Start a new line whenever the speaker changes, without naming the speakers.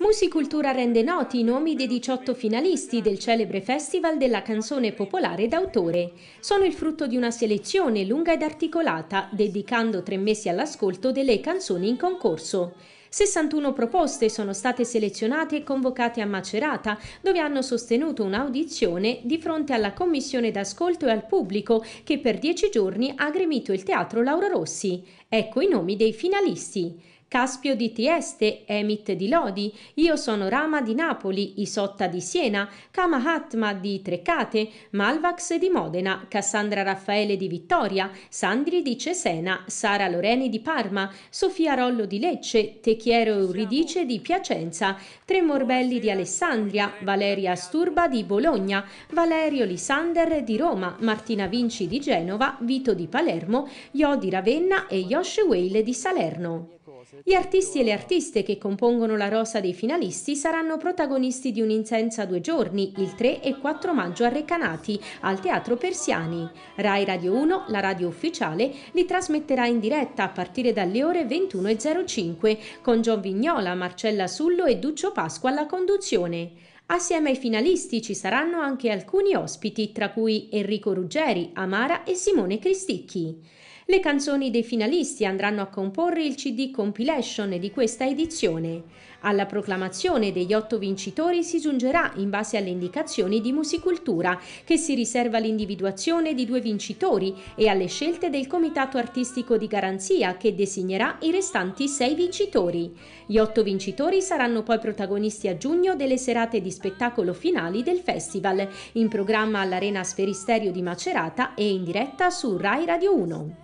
Musicultura rende noti i nomi dei 18 finalisti del celebre Festival della canzone popolare d'autore. Sono il frutto di una selezione lunga ed articolata, dedicando tre mesi all'ascolto delle canzoni in concorso. 61 proposte sono state selezionate e convocate a Macerata, dove hanno sostenuto un'audizione di fronte alla commissione d'ascolto e al pubblico che per dieci giorni ha gremito il teatro Laura Rossi. Ecco i nomi dei finalisti. Caspio di Tieste, Emit di Lodi, io sono Rama di Napoli, Isotta di Siena, Kamahatma di Trecate, Malvax di Modena, Cassandra Raffaele di Vittoria, Sandri di Cesena, Sara Loreni di Parma, Sofia Rollo di Lecce, Techiero Euridice di Piacenza, Tremorbelli di Alessandria, Valeria Sturba di Bologna, Valerio Lisander di Roma, Martina Vinci di Genova, Vito di Palermo, Io di Ravenna e Yoshi Whale di Salerno. Gli artisti e le artiste che compongono la rosa dei finalisti saranno protagonisti di un'insenza due giorni, il 3 e 4 maggio a Recanati, al Teatro Persiani. Rai Radio 1, la radio ufficiale, li trasmetterà in diretta a partire dalle ore 21.05 con John Vignola, Marcella Sullo e Duccio Pasqua alla conduzione. Assieme ai finalisti ci saranno anche alcuni ospiti, tra cui Enrico Ruggeri, Amara e Simone Cristicchi. Le canzoni dei finalisti andranno a comporre il CD compilation di questa edizione. Alla proclamazione degli otto vincitori si giungerà in base alle indicazioni di Musicultura, che si riserva l'individuazione di due vincitori e alle scelte del Comitato Artistico di Garanzia, che designerà i restanti sei vincitori. Gli otto vincitori saranno poi protagonisti a giugno delle serate di spettacolo finali del festival, in programma all'Arena Sferisterio di Macerata e in diretta su Rai Radio 1.